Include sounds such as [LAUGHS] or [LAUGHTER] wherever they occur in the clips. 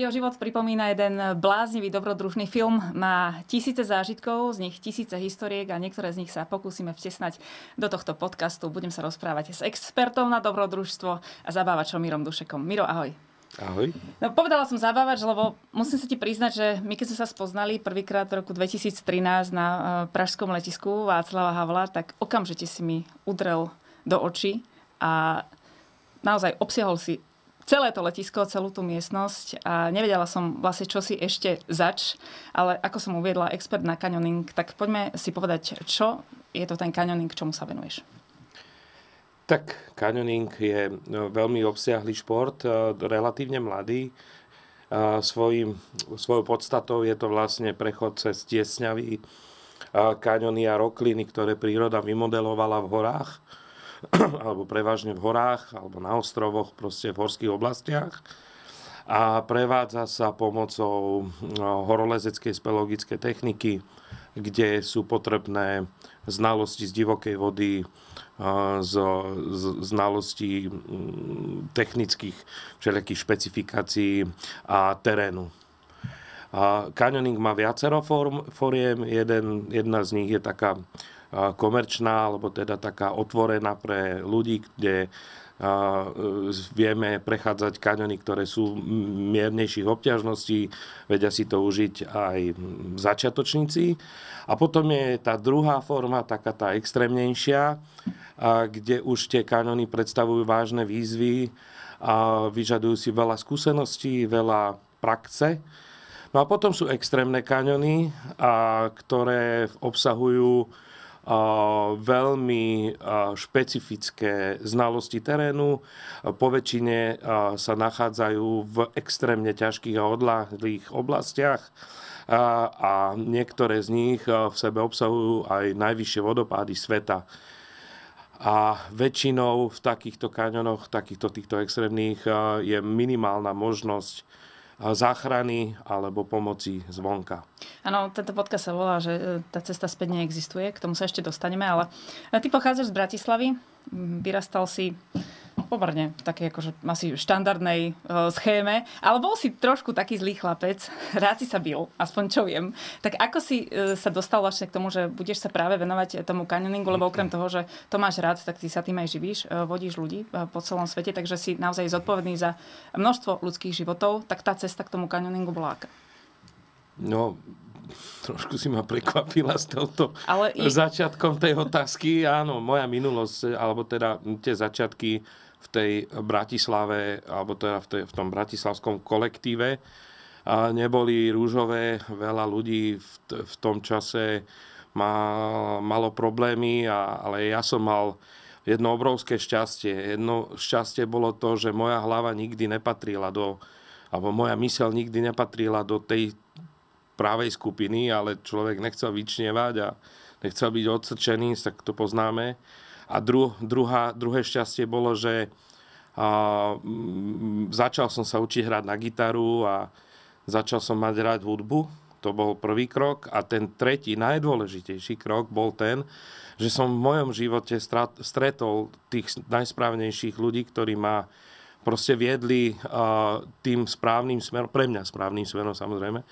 Jeho život pripomína jeden bláznivý dobrodružný film. Má tisíce zážitkov, z nich tisíce historiek a niektoré z nich sa pokúsime vtesnať do tohto podcastu. Budem sa rozprávať s expertom na dobrodružstvo a zabávačom Mirom Dušekom. Miro, ahoj. Ahoj. No, povedala som zabávač, lebo musím sa ti priznať, že my keď sme sa spoznali prvýkrát v roku 2013 na e, Pražskom letisku Václava Havla, tak okamžite si mi udrel do očí a naozaj obsiahol si celé to letisko, celú tú miestnosť a nevedela som vlastne, čo si ešte zač, ale ako som uviedla, expert na kanioning, tak poďme si povedať, čo je to ten kanioning, čomu sa venuješ. Tak kanioning je no, veľmi obsiahlý šport, e, relatívne mladý. E, Svoj svojou podstatou je to vlastne prechod cez tiesňavý e, kaniony a rokliny, ktoré príroda vymodelovala v horách [CLEARS THROAT] alebo prevažne v horách, alebo na ostrovoch, proste v horských oblastiach. A prevádza sa pomocou no, horolezeckej speleologické techniky, kde sú potrebné znalosti z divokej vody, e, z, znalosti znalostí mm, technických všelijakých špecifikácií a terénu. A kanioning má viacero form, foriem, jeden, jedna z nich je taká Eh, komerčná, alebo teda taká otvorená pre ľudí, kde eh, vieme prechádzať kaňony, ktoré sú miernejších obťažností, vedia si to užiť aj začiatočníci. A potom je tá druhá forma, taká tá extrémnejšia, eh, kde už tie kaňony predstavujú vážne výzvy a vyžadujú si veľa skúseností, veľa praxe. No a potom sú extrémne kaňony, ktoré obsahujú veľmi špecifické znalosti terénu. Po väčšine sa nachádzajú v extrémne ťažkých a odláhlých oblastiach a niektoré z nich v sebe obsahujú aj najvyššie vodopády sveta. A väčšinou v takýchto kaňonoch, takýchto týchto extrémnych je minimálna možnosť záchrany alebo pomoci zvonka. Áno, tento podcast sa volá, že e, tá cesta späť neexistuje, k tomu sa ešte dostaneme, ale e, ty pochádzaš z Bratislavy, vyrastal si pomerne v akože asi štandardnej e, schéme, ale bol si trošku taký zlý chlapec, [LAUGHS] rád si sa bil, aspoň čo viem. Tak ako si e, sa dostal vlastne k tomu, že budeš sa práve venovať e, tomu kanioningu, lebo okrem mhm. toho, že to máš rád, tak ty sa tým aj živíš, e, vodíš ľudí e, po celom svete, takže si naozaj zodpovedný za množstvo ľudských životov, tak tá cesta k tomu kanioningu bola aká? No, trošku si ma prekvapila s touto Ale i... začiatkom tej otázky. Áno, moja minulosť, alebo teda tie začiatky v tej Bratislave, alebo teda v, tej, v tom bratislavskom kolektíve. A neboli rúžové, veľa ľudí v, t- v tom čase má, malo problémy, a, ale ja som mal jedno obrovské šťastie. Jedno šťastie bolo to, že moja hlava nikdy nepatrila do, alebo moja myseľ nikdy nepatrila do tej právej skupiny, ale človek nechcel vyčnevať a nechcel byť odsrčený, tak to poznáme. A dru, druhá, druhé šťastie bolo, že a, m, začal som sa učiť hrať na gitaru a začal som mať rád hudbu. To bol prvý krok. A ten tretí, najdôležitejší krok bol ten, že som v mojom živote strat, stretol tých najsprávnejších ľudí, ktorí ma proste viedli a, tým správnym smerom, pre mňa správnym smerom samozrejme,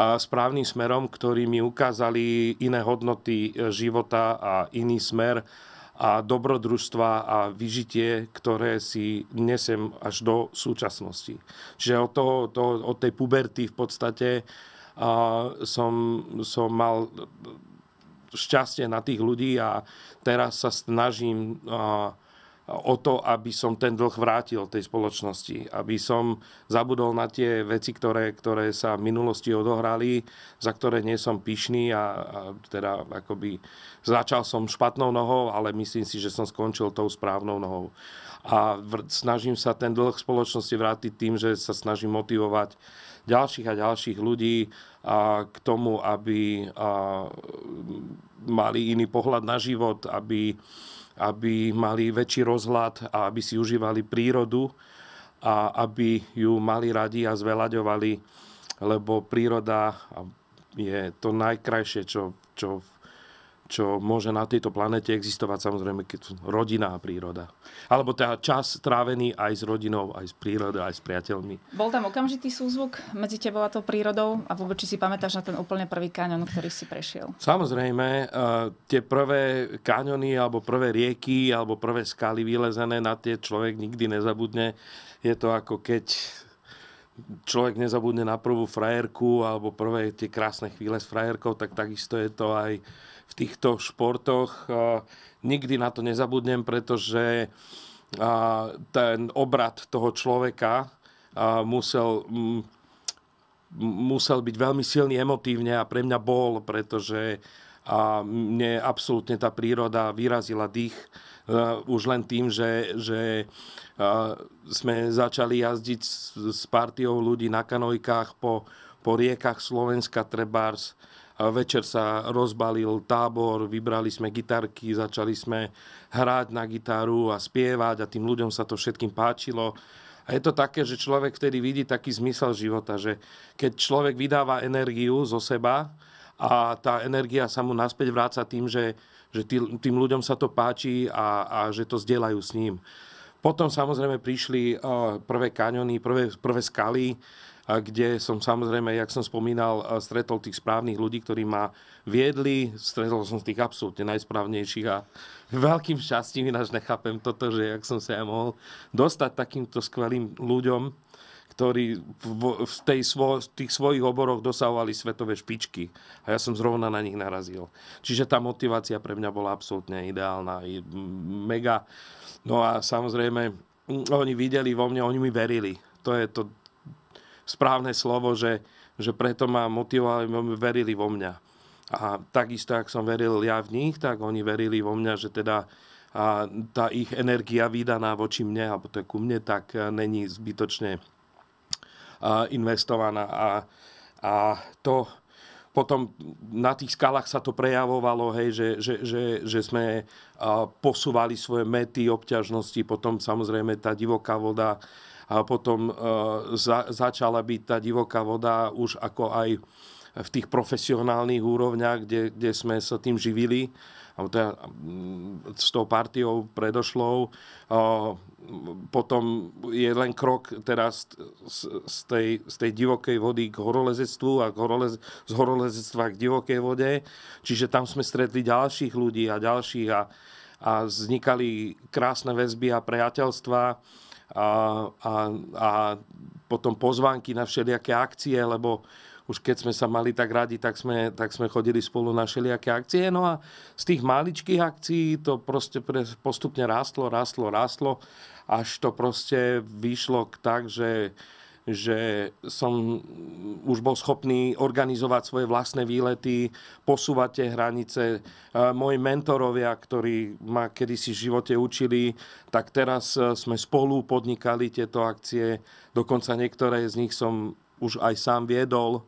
a správnym smerom, ktorí mi ukázali iné hodnoty e, života a iný smer a dobrodružstva a vyžitie, ktoré si nesem až do súčasnosti. Čiže od, toho, to, od tej puberty v podstate a som, som mal šťastie na tých ľudí a teraz sa snažím A, o to, aby som ten dlh vrátil tej spoločnosti, aby som zabudol na tie veci, ktoré, ktoré sa v minulosti odohrali, za ktoré nie som pyšný a, a teda akoby začal som špatnou nohou, ale myslím si, že som skončil tou správnou nohou. A vr- snažím sa ten dlh spoločnosti vrátiť tým, že sa snažím motivovať ďalších a ďalších ľudí a, k tomu, aby a, mali iný pohľad na život, aby aby mali väčší rozhľad a aby si užívali prírodu a aby ju mali radi a zvelaďovali, lebo príroda je to najkrajšie, čo, čo v čo môže na tejto planete existovať samozrejme, keď rodina a príroda. Alebo teda čas trávený aj s rodinou, aj s prírodou, aj s priateľmi. Bol tam okamžitý súzvuk medzi tebou a tou prírodou a vôbec či si pamätáš na ten úplne prvý kaňon, ktorý si prešiel? Samozrejme, eh, tie prvé kaňony alebo prvé rieky alebo prvé skaly vylezené na tie človek nikdy nezabudne. Je to ako keď človek nezabudne na prvú frajerku alebo prvé tie krásne chvíle s frajerkou, tak takisto je to aj týchto športoch. Nikdy na to nezabudnem, pretože ten obrad toho človeka musel, musel byť veľmi silný emotívne a pre mňa bol, pretože a mne absolútne tá príroda vyrazila dých e, už len tým, že, že sme začali jazdiť s, partiou ľudí na kanojkách po, po riekach Slovenska Trebárs večer sa rozbalil tábor, vybrali sme gitarky, začali sme hrať na gitaru a spievať a tým ľuďom sa to všetkým páčilo. A je to také, že človek vtedy vidí taký zmysel života, že keď človek vydáva energiu zo seba a tá energia sa mu naspäť vráca tým, že, že tý, tým ľuďom sa to páči a, a že to zdieľajú s ním. Potom samozrejme prišli prvé kaňony, prvé, prvé skaly, kde som samozrejme, jak som spomínal, stretol tých správnych ľudí, ktorí ma viedli, stretol som tých absolútne najsprávnejších a [LAUGHS] veľkým šťastím ináč nechápem toto, že jak som sa ja mohol dostať takýmto skvelým ľuďom, ktorí v, tej svo, tých svojich oboroch dosahovali svetové špičky. A ja som zrovna na nich narazil. Čiže tá motivácia pre mňa bola absolútne ideálna. Mega. No a samozrejme, oni videli vo mne, oni mi verili. To je to, správne slovo, že, že preto ma motivovali, verili vo mňa. A takisto, ak som veril ja v nich, tak oni verili vo mňa, že teda a tá ich energia vydaná voči mne, alebo to je ku mne, tak e, není zbytočne e, investovaná. A, a to potom na tých skalách sa to prejavovalo, hej, že, že, že, že sme e, posúvali svoje mety, obťažnosti, potom samozrejme tá divoká voda, a potom e, za, začala byť tá divoká voda už ako aj v tých profesionálnych úrovniach, kde, kde sme sa tým živili teda, s tou partiou predošlou. E, potom je len krok teraz z tej, z tej divokej vody k horolezectvu a k horolez, z horolezectva k divokej vode. Čiže tam sme stretli ďalších ľudí a ďalších a, a vznikali krásne väzby a priateľstva a, a, a potom pozvánky na všelijaké akcie, lebo už keď sme sa mali tak radi, tak sme, tak sme chodili spolu na všelijaké akcie. No a z tých maličkých akcií to proste postupne rástlo, rástlo, rástlo, až to proste vyšlo k tak, že že som už bol schopný organizovať svoje vlastné výlety, posúvať tie hranice. E, moji mentorovia, ktorí ma kedysi v živote učili, tak teraz e, sme spolu podnikali tieto akcie. Dokonca niektoré z nich som už aj sám viedol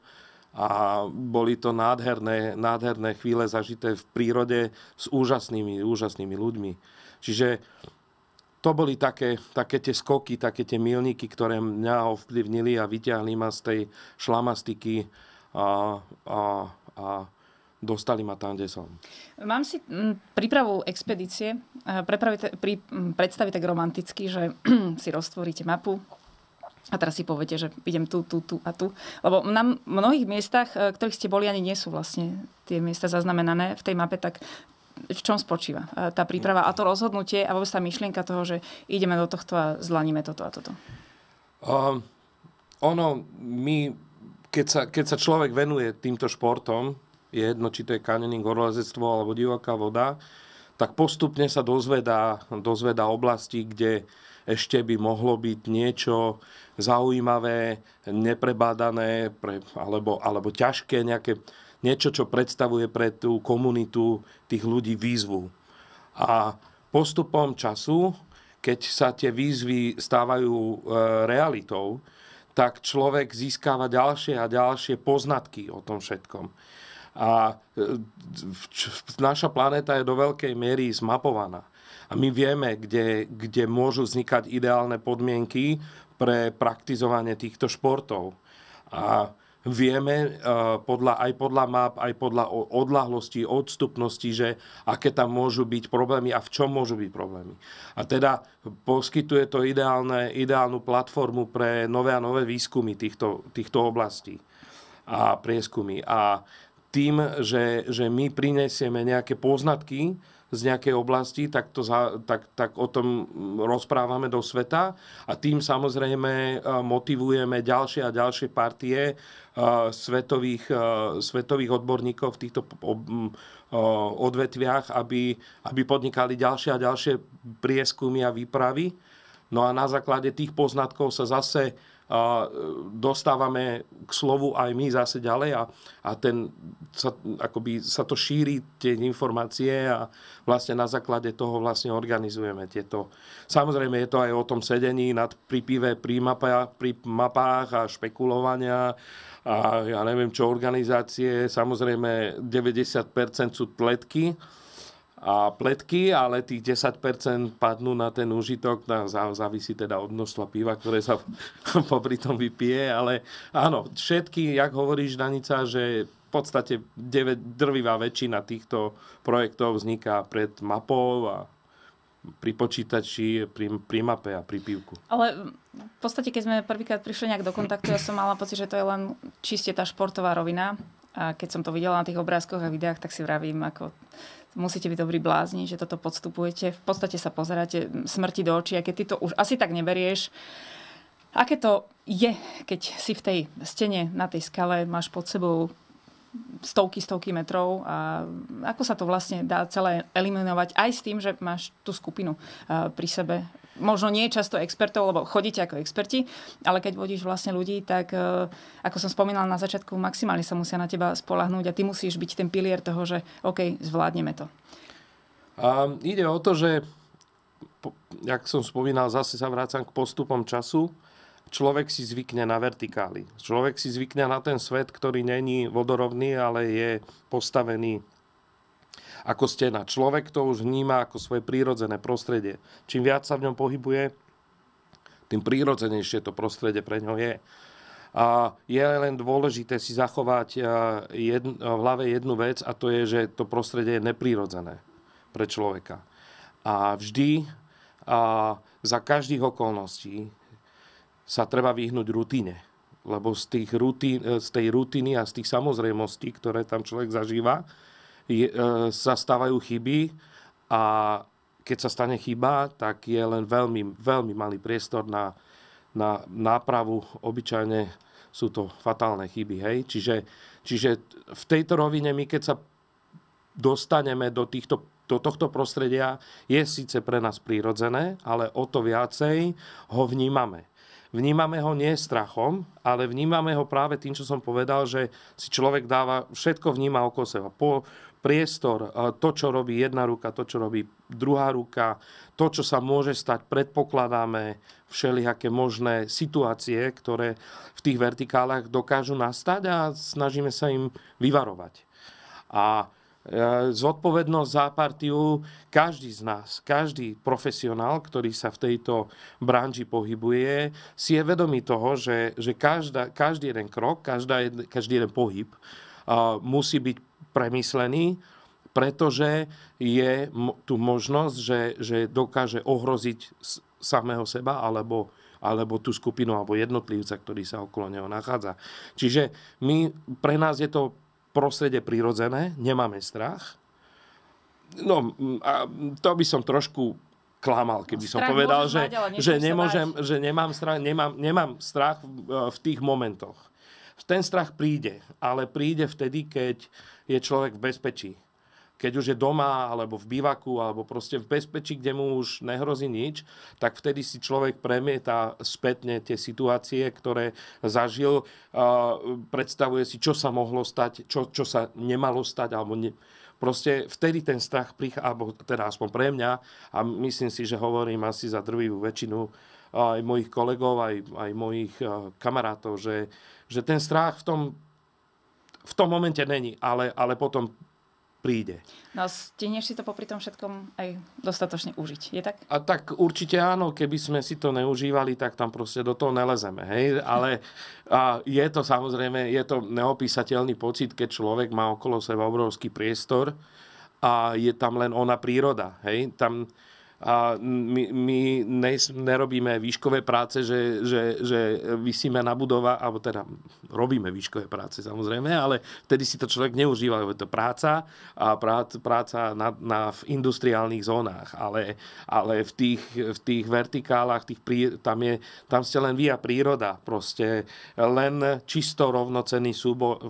a boli to nádherné, nádherné chvíle zažité v prírode s úžasnými, úžasnými ľuďmi. Čiže to boli také, také tie skoky, také tie milníky, ktoré mňa ovplyvnili a vyťahli ma z tej šlamastiky a, a, a dostali ma tam, kde som. Mám si prípravu expedície, pri, predstaviť tak romanticky, že [CLEARS THROAT] si roztvoríte mapu, a teraz si poviete, že idem tu, tu, tu a tu. Lebo na mnohých miestach, e, ktorých ste boli, ani nie sú vlastne tie miesta zaznamenané v tej mape, tak v čom spočíva e, tá príprava a to rozhodnutie a vôbec tá myšlienka toho, že ideme do tohto a zlaníme toto a toto? Um, ono, my, keď sa, keď sa človek venuje týmto športom, je jedno, či to je kanening, horolezectvo alebo divoká voda, tak postupne sa dozvedá, dozvedá oblasti, kde ešte by mohlo byť niečo zaujímavé, neprebádané pre, alebo, alebo ťažké, nejaké niečo, čo predstavuje pre tú komunitu tých ľudí výzvu. A postupom času, keď sa tie výzvy stávajú e, realitou, tak človek získava ďalšie a ďalšie poznatky o tom všetkom. A e, naša planéta je do veľkej miery zmapovaná. A my vieme, kde, kde môžu vznikať ideálne podmienky pre praktizovanie týchto športov. A vieme eh, podľa, aj podľa map, aj podľa odlahlosti, odstupnosti, že aké tam môžu byť problémy a v čom môžu byť problémy. A teda poskytuje to ideálne, ideálnu platformu pre nové a nové výskumy týchto, týchto oblastí a prieskumy. A tým, že, že my prinesieme nejaké poznatky z nejakej oblasti, tak, to za, tak, tak o tom rozprávame do sveta a tým samozrejme e, motivujeme ďalšie a ďalšie partie e, svetových, e, svetových odborníkov v týchto odvetviach, aby, aby podnikali ďalšie a ďalšie prieskumy a výpravy. No a na základe tých poznatkov sa zase E, dostávame k slovu aj my zase ďalej a, a ten, sa, akoby sa to šíri, tie informácie a vlastne na základe toho vlastne organizujeme tieto. Samozrejme je to aj o tom sedení nad pri pri mapách, pri mapách a špekulovania a ja neviem čo organizácie. Samozrejme 90% sú tletky, a pletky, ale tých 10% padnú na ten úžitok na, závisí teda od množstva piva, ktoré sa [LAUGHS] popri tom vypije, ale áno, všetky, jak hovoríš, Danica, že v podstate 9, drvivá väčšina týchto projektov vzniká pred mapou a pri počítači, pri, pri mape a pri pivku. Ale v podstate, keď sme prvýkrát prišli nejak do kontaktu, ja som mala pocit, že to je len čiste tá športová rovina. A keď som to videla na tých obrázkoch a videách, tak si vravím, ako musíte byť dobrý blázni, že toto podstupujete. V podstate sa pozeráte smrti do očí a keď ty to už asi tak neberieš, aké to je, keď si v tej stene na tej skale máš pod sebou stovky, stovky metrov a ako sa to vlastne dá celé eliminovať aj s tým, že máš tú skupinu eh, pri sebe možno nie často expertov, lebo chodíte ako experti, ale keď vodíš vlastne ľudí, tak e, ako som spomínala na začiatku, maximálne sa musia na teba spolahnúť a ty musíš byť ten pilier toho, že OK, zvládneme to. A ide o to, že jak som spomínal, zase sa vrácam k postupom času. Človek si zvykne na vertikály. Človek si zvykne na ten svet, ktorý není vodorovný, ale je postavený ako stena. Človek to už vníma ako svoje prírodzené prostredie. Čím viac sa v ňom pohybuje, tým prírodzenejšie to prostredie pre ňo je. A je len dôležité si zachovať eh, jedn, v hlave jednu vec a to je, že to prostredie je neprírodzené pre človeka. A vždy a za každých okolností sa treba vyhnúť rutine. Lebo z, tých rutín, z tej rutiny a z tých samozrejmostí, ktoré tam človek zažíva, je, e, sa stávajú chyby a keď sa stane chyba, tak je len veľmi, veľmi malý priestor na, na nápravu. Obyčajne sú to fatálne chyby. Hej? Čiže, čiže v tejto rovine my, keď sa dostaneme do, týchto, do tohto prostredia, je síce pre nás prírodzené, ale o to viacej ho vnímame. Vnímame ho nie strachom, ale vnímame ho práve tým, čo som povedal, že si človek dáva, všetko vníma okolo seba. Po, priestor, e, to, čo robí jedna ruka, to, čo robí druhá ruka, to, čo sa môže stať, predpokladáme všelijaké možné situácie, ktoré v tých vertikálach dokážu nastať a snažíme sa im vyvarovať. A e, zodpovednosť za partiu každý z nás, každý profesionál, ktorý sa v tejto branži pohybuje, si je vedomý toho, že, že každá, každý jeden krok, každá, každý jeden pohyb uh, musí byť premyslený, pretože je tu možnosť, že, že dokáže ohroziť samého seba alebo, alebo tú skupinu alebo jednotlivca, ktorý sa okolo neho nachádza. Čiže my, pre nás je to prostredie prirodzené, nemáme strach. No, a to by som trošku klamal, keby som strach povedal, že, mať, že, nemôžem, že nemám, strach, nemám, nemám strach v tých momentoch. Ten strach príde, ale príde vtedy, keď je človek v bezpečí. Keď už je doma, alebo v bývaku, alebo proste v bezpečí, kde mu už nehrozí nič, tak vtedy si človek premieta spätne tie situácie, ktoré zažil, predstavuje si, čo sa mohlo stať, čo, čo sa nemalo stať, alebo ne, Proste vtedy ten strach prichádza, alebo teda aspoň pre mňa, a myslím si, že hovorím asi za drvivú väčšinu aj mojich kolegov, aj, aj mojich kamarátov, že že ten strach v tom, v tom momente není, ale, ale potom príde. No stíneš si to popri tom všetkom aj dostatočne užiť, je tak? A tak určite áno, keby sme si to neužívali, tak tam proste do toho nelezeme, hej? Ale a je to samozrejme, je to neopísateľný pocit, keď človek má okolo seba obrovský priestor a je tam len ona príroda, hej? Tam, a my, my ne, nerobíme výškové práce, že, že, že vysíme na budova, alebo teda robíme výškové práce samozrejme, ale vtedy si to človek neužíva, lebo je to práca a prác, práca na, na, v industriálnych zónach, ale, ale v, tých, v tých vertikálach, tých prí, tam, je, tam ste len vy a príroda, proste len čisto rovnocenný súboj,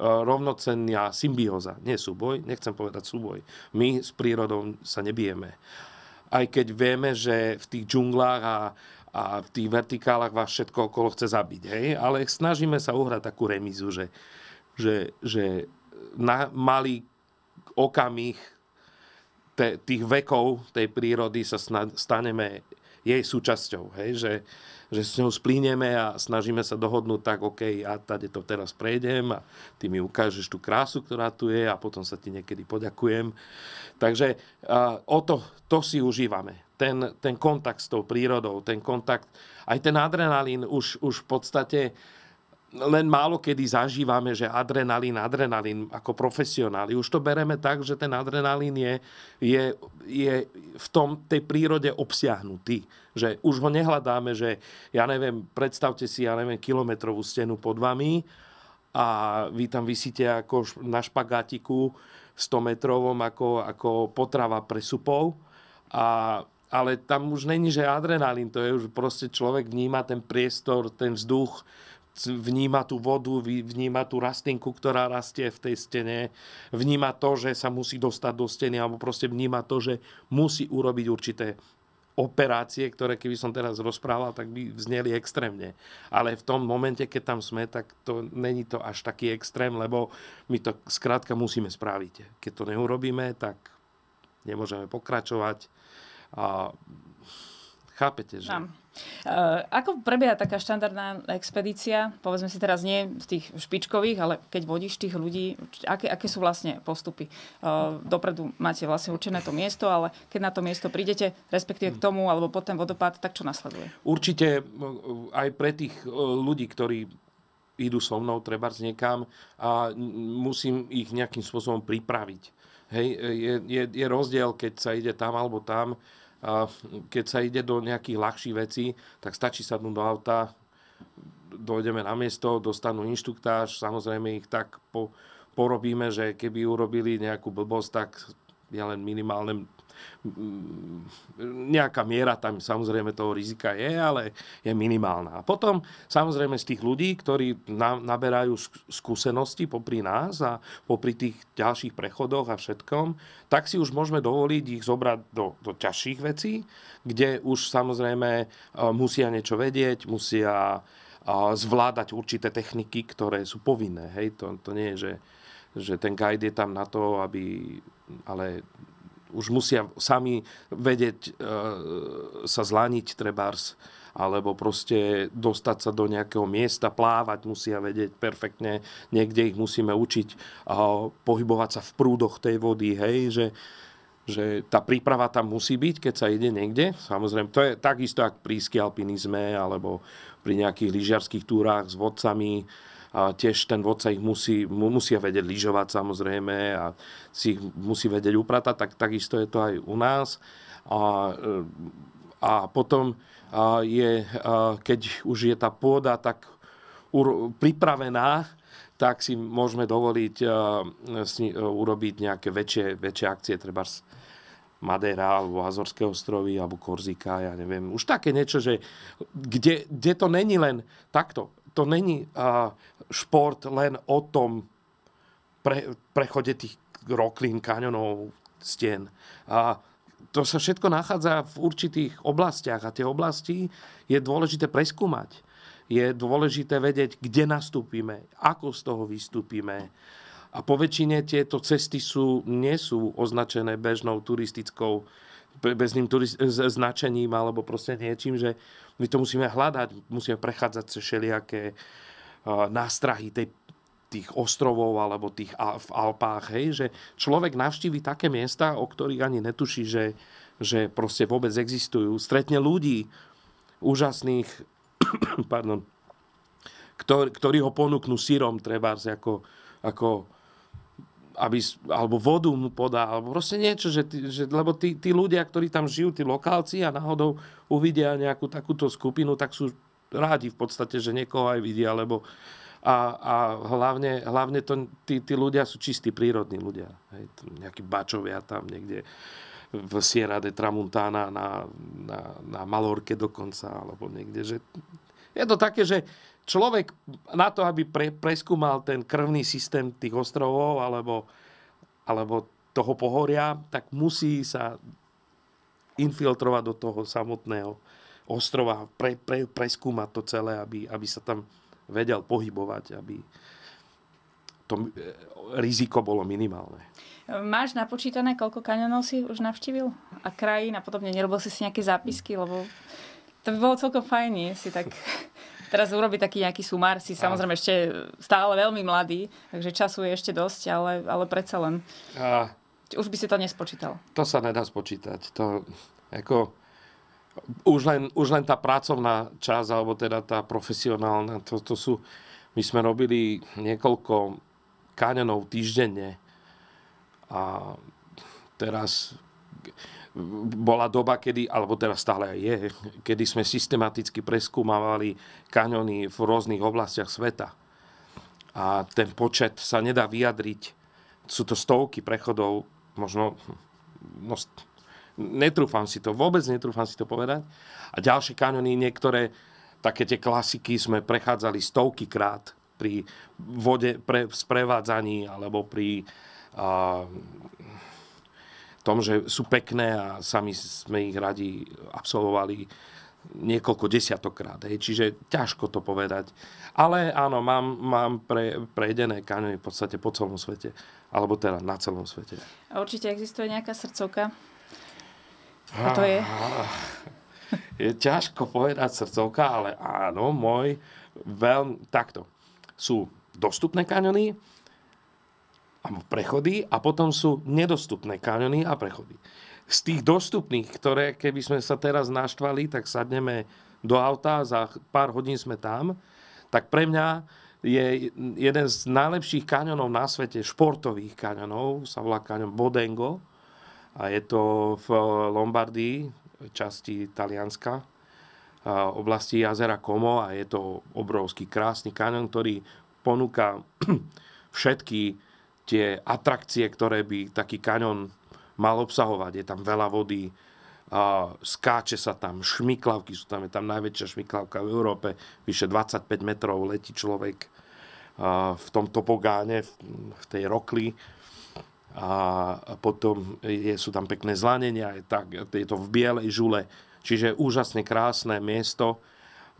rovnocenná symbióza, nie súboj, nechcem povedať súboj. My s prírodou sa nebijeme aj keď vieme, že v tých džunglách a, a v tých vertikálach vás všetko okolo chce zabiť. Hej? Ale snažíme sa uhrať takú remizu, že, že, že na malý okamih te, tých vekov tej prírody sa staneme jej súčasťou. Hej? Že, že s ňou splíneme a snažíme sa dohodnúť tak, OK, ja tady to teraz prejdem a ty mi ukážeš tú krásu, ktorá tu je a potom sa ti niekedy poďakujem. Takže o to, to si užívame. Ten, ten kontakt s tou prírodou, ten kontakt, aj ten adrenalín už, už v podstate len málo kedy zažívame, že adrenalín, adrenalín ako profesionáli. Už to bereme tak, že ten adrenalín je, je, je v tom, tej prírode obsiahnutý. Že už ho nehľadáme, že ja neviem, predstavte si, ja neviem, kilometrovú stenu pod vami a vy tam vysíte ako na špagátiku 100 metrovom ako, ako potrava pre supov. A ale tam už není, že adrenalín, to je už proste človek vníma ten priestor, ten vzduch, vníma tú vodu, vníma tú rastlinku, ktorá rastie v tej stene, vníma to, že sa musí dostať do steny, alebo proste vníma to, že musí urobiť určité operácie, ktoré keby som teraz rozprával, tak by vzneli extrémne. Ale v tom momente, keď tam sme, tak to není to až taký extrém, lebo my to skrátka musíme spraviť. Keď to neurobíme, tak nemôžeme pokračovať. A chápete, že... Dám. Eh, ako prebieha taká štandardná expedícia? Povedzme si teraz nie z tých špičkových, ale keď vodíš tých ľudí, aké, aké sú vlastne postupy? Eh, dopredu máte vlastne určené to miesto, ale keď na to miesto prídete, respektíve k hmm. tomu alebo potom vodopád, tak čo nasleduje? Určite eh, aj pre tých ľudí, ktorí idú so mnou treba niekam a musím ich nejakým spôsobom pripraviť. Hej, je, je, je rozdiel, keď sa ide tam alebo tam keď sa ide do nejakých ľahších vecí, tak stačí sadnúť do auta, dojdeme na miesto, dostanú inštruktáž, samozrejme ich tak po, porobíme, že keby urobili nejakú blbosť, tak je len minimálne Mm, nejaká miera tam samozrejme toho rizika je, ale je minimálna. A potom samozrejme z tých ľudí, ktorí na, naberajú skúsenosti popri nás a popri tých ďalších prechodoch a všetkom, tak si už môžeme dovoliť ich zobrať do, do ťažších vecí, kde už samozrejme e, musia niečo vedieť, musia e, zvládať určité techniky, ktoré sú povinné. Hej? To, to nie je, že, že ten guide je tam na to, aby, ale už musia sami vedieť e, sa zlaniť trebárs, alebo proste dostať sa do nejakého miesta, plávať musia vedieť perfektne, niekde ich musíme učiť e, pohybovať sa v prúdoch tej vody, hej, že, že tá príprava tam musí byť, keď sa ide niekde. Samozrejme, to je takisto ak pri alpinizme alebo pri nejakých lyžiarských túrách s vodcami, a tiež ten vodca ich musí, musia vedieť lyžovať samozrejme a si ich musí vedieť upratať, tak takisto je to aj u nás. A, e, a potom e, je, e, keď už je tá pôda tak pripravená, tak si môžeme dovoliť urobiť nejaké väčšie, väčšie akcie, treba Madeira alebo Azorské ostrovy alebo Korzika, ja neviem. Už také niečo, že kde, kde to není len takto to není a, šport len o tom pre, prechode tých roklín, kaňonov, stien. A to sa všetko nachádza v určitých oblastiach a tie oblasti je dôležité preskúmať. Je dôležité vedieť, kde nastúpime, ako z toho vystúpime. A po väčšine tieto cesty sú, nie sú označené bežnou turistickou, bezným turist, značením alebo proste niečím, že my to musíme hľadať, musíme prechádzať cez všelijaké eh, nástrahy tej, tých ostrovov alebo tých v Alpách, hej, že človek navštívi také miesta, o ktorých ani netuší, že, že proste vôbec existujú. Stretne ľudí úžasných, [COUGHS] pardon, ktor, ktorí ho ponúknú sírom, treba ako, ako aby, alebo vodu mu podá, alebo proste niečo, že, že lebo tí, tí ľudia, ktorí tam žijú, tí lokálci a náhodou uvidia nejakú takúto skupinu, tak sú rádi v podstate, že niekoho aj vidia, lebo a, a hlavne, hlavne to, tí, tí ľudia sú čistí prírodní ľudia. Hej, nejakí bačovia tam niekde v Sierra de Tramuntana na, na, na Malorke dokonca, alebo niekde, že je to také, že človek na to, aby pre, preskúmal ten krvný systém tých ostrovov alebo, alebo toho pohoria, tak musí sa infiltrovať do toho samotného ostrova, pre, pre, preskúmať to celé, aby, aby sa tam vedel pohybovať, aby to e, riziko bolo minimálne. Máš napočítané, koľko kanionov si už navštívil? A krajín a podobne? Nerobil si si nejaké zápisky? Lebo to by bolo celkom fajn, si tak Teraz urobiť taký nejaký sumár, si samozrejme ešte stále veľmi mladý, takže času je ešte dosť, ale, ale predsa len. A... Už by si to nespočítal. To sa nedá spočítať. To, ako, už, len, už len tá pracovná časť, alebo teda tá profesionálna, to, to sú... My sme robili niekoľko kaňanov týždenne a teraz bola doba, kedy, alebo teraz stále aj je, kedy sme systematicky preskúmavali kaňony v rôznych oblastiach sveta. A ten počet sa nedá vyjadriť. Sú to stovky prechodov, možno... No, netrúfam si to, vôbec netrúfam si to povedať. A ďalšie kaňony, niektoré také tie klasiky sme prechádzali stovky krát pri vode, pre, sprevádzaní alebo pri uh, tom, že sú pekné a sami sme ich radi absolvovali niekoľko desiatokrát. Hej. Čiže ťažko to povedať. Ale áno, mám, mám pre, prejdené kaňony v podstate po celom svete. Alebo teda na celom svete. A určite existuje nejaká srdcovka? A ah, to je? Je ťažko povedať srdcovka, ale áno, môj veľmi... Takto. Sú dostupné kaňony, alebo prechody a potom sú nedostupné kaňony a prechody. Z tých dostupných, ktoré keby sme sa teraz naštvali, tak sadneme do auta, za pár hodín sme tam, tak pre mňa je jeden z najlepších kaňonov na svete, športových kaňonov, sa volá kaňon Bodengo a je to v Lombardii, časti Talianska, oblasti jazera Como a je to obrovský krásny kaňon, ktorý ponúka [CLEARS THROAT] všetky tie atrakcie, ktoré by taký kaňon mal obsahovať. Je tam veľa vody, a skáče sa tam, šmiklavky sú tam, je tam najväčšia šmiklavka v Európe, vyše 25 metrov letí človek v tom topogáne, v tej rokli a potom je, sú tam pekné zlanenia, je, tak, je to v bielej žule, čiže úžasne krásne miesto.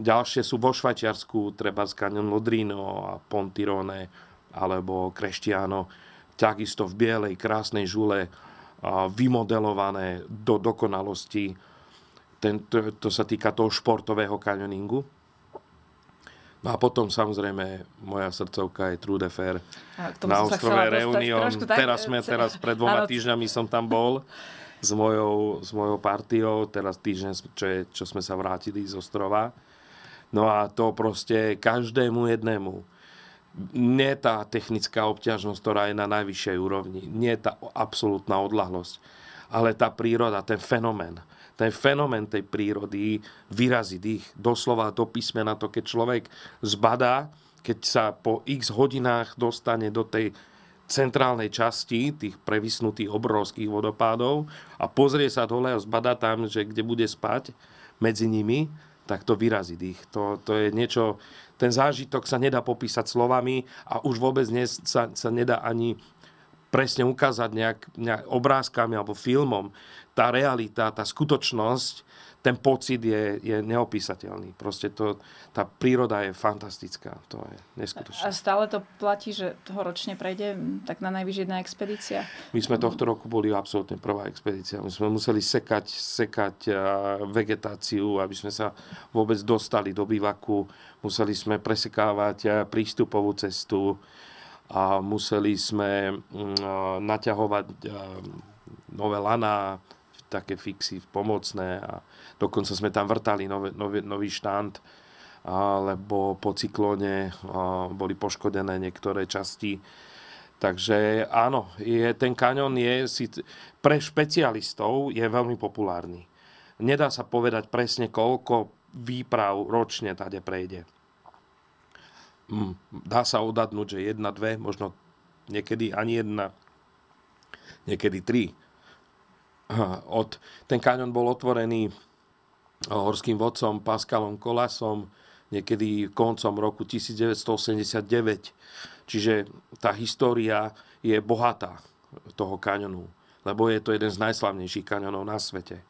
Ďalšie sú vo Švajčiarsku, treba z Canyon Lodrino a Pontirone, alebo Krešťáno, takisto v bielej, krásnej žule, vymodelované do dokonalosti. Ten, to, to sa týka toho športového kanioningu. No a potom samozrejme moja srdcovka je True de Fair na ostrove Reunion. Tak, teraz sme, eh, teraz pred dvoma áno. týždňami som tam bol s mojou, s mojou partiou, teraz týždeň, čo, je, čo sme sa vrátili z ostrova. No a to proste každému jednému nie tá technická obťažnosť, ktorá je na najvyššej úrovni, nie tá absolútna odlahlosť, ale tá príroda, ten fenomén. Ten fenomén tej prírody vyrazí dých. Doslova do písmena to, keď človek zbadá, keď sa po x hodinách dostane do tej centrálnej časti tých previsnutých obrovských vodopádov a pozrie sa dole a zbada tam, že kde bude spať medzi nimi, tak to vyrazí dých. To, to je niečo, ten zážitok sa nedá popísať slovami a už vôbec nie, sa, sa nedá ani presne ukázať nejak, nejak obrázkami alebo filmom. Tá realita, tá skutočnosť, ten pocit je, je neopísateľný. Proste to, tá príroda je fantastická. To je neskutočné. A stále to platí, že toho ročne prejde tak na najvyššie jedna expedícia? My sme tohto roku boli absolútne prvá expedícia. My sme museli sekať, sekať vegetáciu, aby sme sa vôbec dostali do bývaku. Museli sme presekávať prístupovú cestu a museli sme naťahovať nové laná, také fixy pomocné a Dokonca sme tam vrtali nové, nové, nový štand, lebo po cyklóne boli poškodené niektoré časti. Takže áno, je, ten kaňon je si, pre špecialistov je veľmi populárny. Nedá sa povedať presne, koľko výprav ročne tade prejde. Mm, dá sa odadnúť, že jedna, dve, možno niekedy ani jedna, niekedy tri. Od, ten kaňon bol otvorený horským vodcom Pascalom Kolasom niekedy koncom roku 1989. Čiže tá história je bohatá toho kaňonu, lebo je to jeden z najslavnejších kaňonov na svete.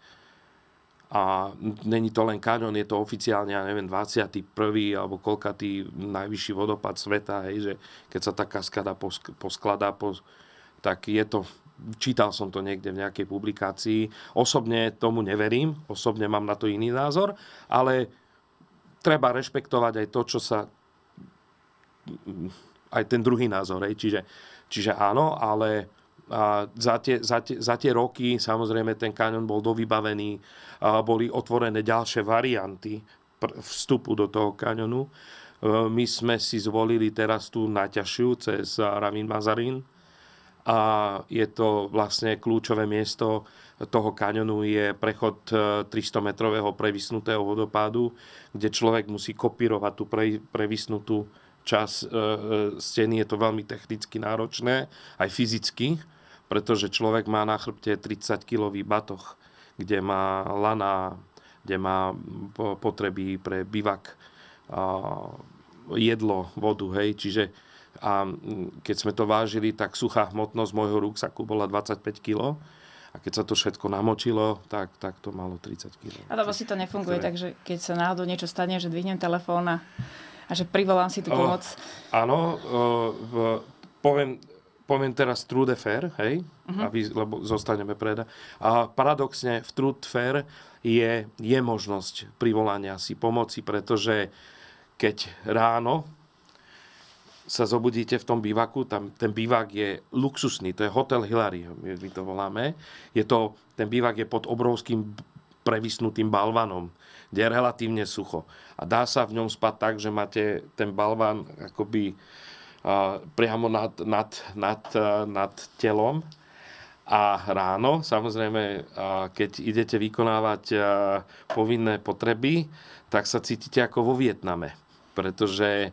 A není to len kaňon, je to oficiálne, ja neviem, 21. alebo koľkatý najvyšší vodopad sveta, hej, že keď sa tá kaskada poskladá, tak je to čítal som to niekde v nejakej publikácii. Osobne tomu neverím, osobne mám na to iný názor, ale treba rešpektovať aj to, čo sa aj ten druhý názor. aj, Čiže, čiže áno, ale a za, tie, za, tie, za tie roky samozrejme ten kaňon bol dovybavený, a boli otvorené ďalšie varianty vstupu do toho kaňonu. E, my sme si zvolili teraz tú najťažšiu cez Ramin Mazarin, a je to vlastne kľúčové miesto toho kaňonu je prechod 300-metrového e, previsnutého vodopádu, kde človek musí kopírovať tú pre, previsnutú čas e, e, steny. Je to veľmi technicky náročné, aj fyzicky, pretože človek má na chrbte 30-kilový batoh, kde má lana, kde má potreby pre bivak, a jedlo, vodu, hej, čiže a keď sme to vážili, tak suchá hmotnosť môjho ruksaku bola 25 kg. A keď sa to všetko namočilo, tak, tak to malo 30 kg. A lebo si to nefunguje, ktoré... takže keď sa náhodou niečo stane, že dvihnem telefón a, a že privolám si tú pomoc. O, áno, o, v, poviem, poviem teraz True Fair, hej, uh-huh. Mhm. aby, lebo zostaneme preda. A paradoxne v True Fair je, je možnosť privolania si pomoci, pretože keď ráno sa zobudíte v tom bývaku, tam ten bývak je luxusný, to je Hotel Hillary, my to voláme. Je to, ten bývak je pod obrovským previsnutým balvanom, kde je relatívne sucho. A dá sa v ňom spať tak, že máte ten balvan akoby uh, priamo nad, nad, nad, uh, nad telom. A ráno, samozrejme, keď idete vykonávať povinné potreby, tak sa cítite ako vo Vietname, pretože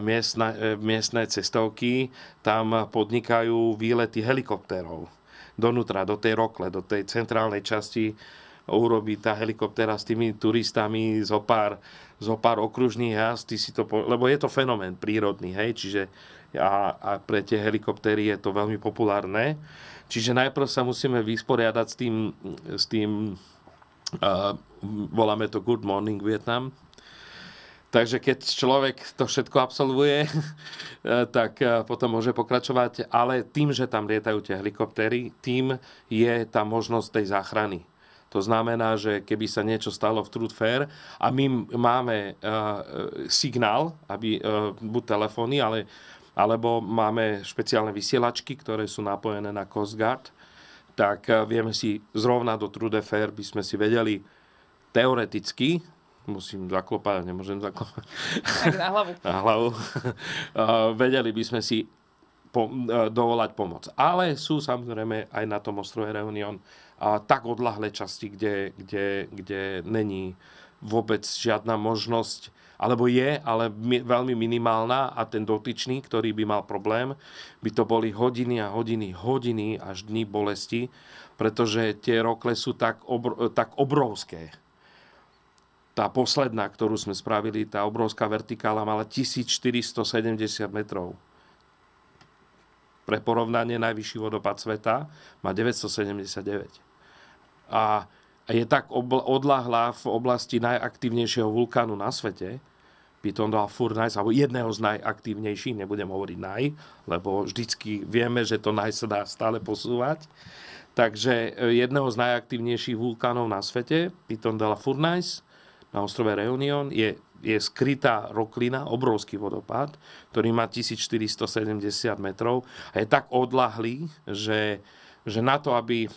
miestne, e, miestne cestovky, tam podnikajú výlety helikoptérov donútra, do tej rokle, do tej centrálnej časti urobí tá helikoptéra s tými turistami zo pár, zo pár okružných jazd, si to po... lebo je to fenomén prírodný, hej, čiže a, a pre tie helikoptéry je to veľmi populárne. Čiže najprv sa musíme vysporiadať s tým, s tým uh, voláme to Good Morning Vietnam, Takže keď človek to všetko absolvuje, [LAUGHS] eh, tak eh, potom môže pokračovať. Ale tým, že tam lietajú tie helikoptéry, tým je tá možnosť tej záchrany. To znamená, že keby sa niečo stalo v Truth Fair a my máme uh, signál, aby uh, buď telefóny, ale, alebo máme špeciálne vysielačky, ktoré sú napojené na Coast Guard, tak uh, vieme si zrovna do Truth Fair by sme si vedeli teoreticky musím zaklopať a nemôžem zaklopať. Tak na hlavu. [LAUGHS] na hlavu. Vedeli by sme si po, e, dovolať pomoc. Ale sú samozrejme aj na tom ostrove Reunion a tak odlahlé časti, kde, kde, kde není vôbec žiadna možnosť, alebo je, ale mi, veľmi minimálna a ten dotyčný, ktorý by mal problém, by to boli hodiny a hodiny, hodiny až dní bolesti, pretože tie rokle sú tak, obr- e, tak obrovské tá posledná, ktorú sme spravili, tá obrovská vertikála mala 1470 metrov. Pre porovnanie najvyšší vodopad sveta má 979. A je tak odlahlá v oblasti najaktívnejšieho vulkánu na svete, Piton do fur alebo jedného z najaktívnejších, nebudem hovoriť naj, lebo vždycky vieme, že to naj sa dá stále posúvať. Takže e, jedného z najaktívnejších vulkánov na svete, Piton de la Furnace, na ostrove Reunion je, je skrytá roklina, obrovský vodopád, ktorý má 1470 metrov a je tak odlahlý, že, že na to, aby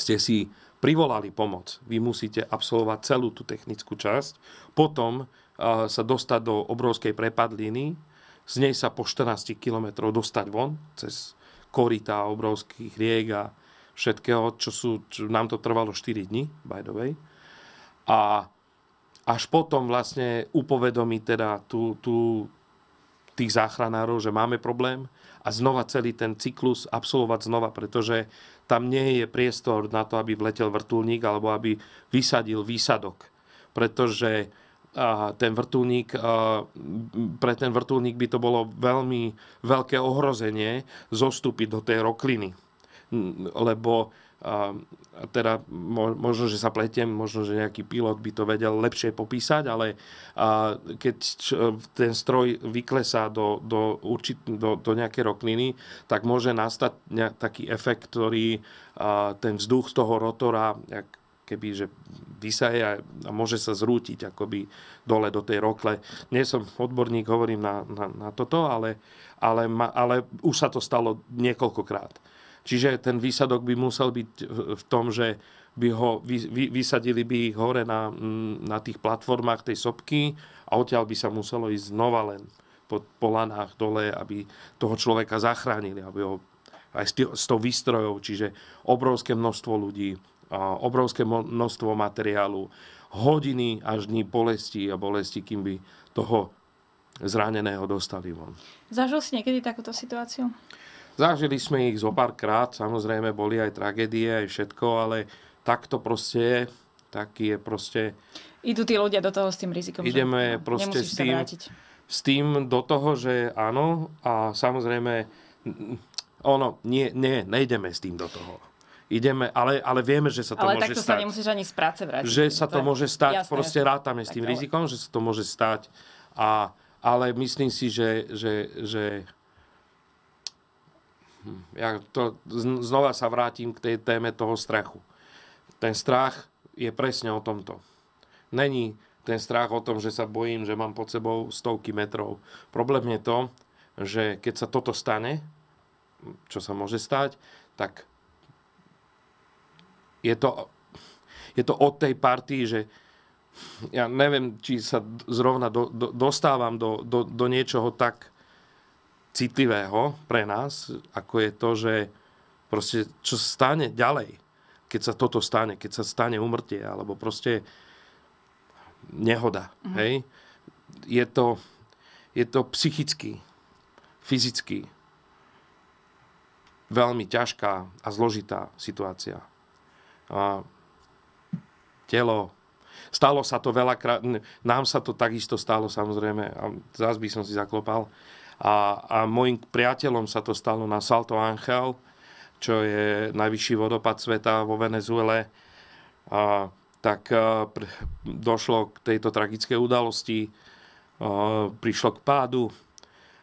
ste si privolali pomoc, vy musíte absolvovať celú tú technickú časť, potom eh, sa dostať do obrovskej prepadliny, z nej sa po 14 km dostať von cez korita obrovských riek a všetkého, čo sú, čo, nám to trvalo 4 dní, by the way. A až potom vlastne upovedomí teda tú, tú, tých záchranárov, že máme problém a znova celý ten cyklus absolvovať znova, pretože tam nie je priestor na to, aby vletel vrtulník alebo aby vysadil výsadok. Pretože ten vrtulník, pre ten vrtulník by to bolo veľmi veľké ohrozenie zostúpiť do tej rokliny. Lebo a teda možno, že sa pletiem, možno, že nejaký pilot by to vedel lepšie popísať, ale keď ten stroj vyklesá do, do, určit, do, do nejaké rokliny, tak môže nastať taký efekt, ktorý ten vzduch z toho rotora keby, že vysaje a, a môže sa zrútiť akoby dole do tej rokle. Nie som odborník, hovorím na, na, na toto, ale, ale, ma, ale už sa to stalo niekoľkokrát. Čiže ten výsadok by musel byť v tom, že by ho vy, vy, vysadili by ich hore na, mm, na tých platformách tej sopky a odtiaľ by sa muselo ísť znova len po polanách dole, aby toho človeka zachránili, aby ho aj s, tý, s tou výstrojou, čiže obrovské množstvo ľudí, obrovské množstvo materiálu, hodiny až dní bolesti a bolesti, kým by toho zraneného dostali von. Zažil si niekedy takúto situáciu? Zažili sme ich zo párkrát, samozrejme boli aj tragédie, aj všetko, ale takto proste je, taký je proste... Idú tí ľudia do toho s tým rizikom, ideme že no, proste s tým, s tým do toho, že áno a samozrejme ono, nie, nie, nejdeme s tým do toho ideme, ale, ale vieme, že sa to ale môže stať. Ale takto sa nemusíš ani z práce vrátiť. Že sa to, to môže stať, jasné, proste jasné. rátame s tým tak, rizikom, ale... že sa to môže stať. A, ale myslím si, že, že, že ja to, znova sa vrátim k tej téme toho strachu. Ten strach je presne o tomto. Není ten strach o tom, že sa bojím, že mám pod sebou stovky metrov. Problém je to, že keď sa toto stane, čo sa môže stať, tak je to, je to od tej partii, že ja neviem, či sa zrovna do, do, dostávam do, do, do niečoho tak, citlivého pre nás, ako je to, že proste čo sa stane ďalej, keď sa toto stane, keď sa stane umrtie, alebo proste nehoda. Mm-hmm. Hej? Je, to, je to psychicky, fyzicky veľmi ťažká a zložitá situácia. A telo, stalo sa to veľakrát, nám sa to takisto stalo samozrejme, a zás by som si zaklopal, a, a môjim priateľom sa to stalo na Salto Angel, čo je najvyšší vodopad sveta vo Venezuele. A, tak a, e, pr- došlo k tejto tragickej udalosti, a, e, prišlo k pádu.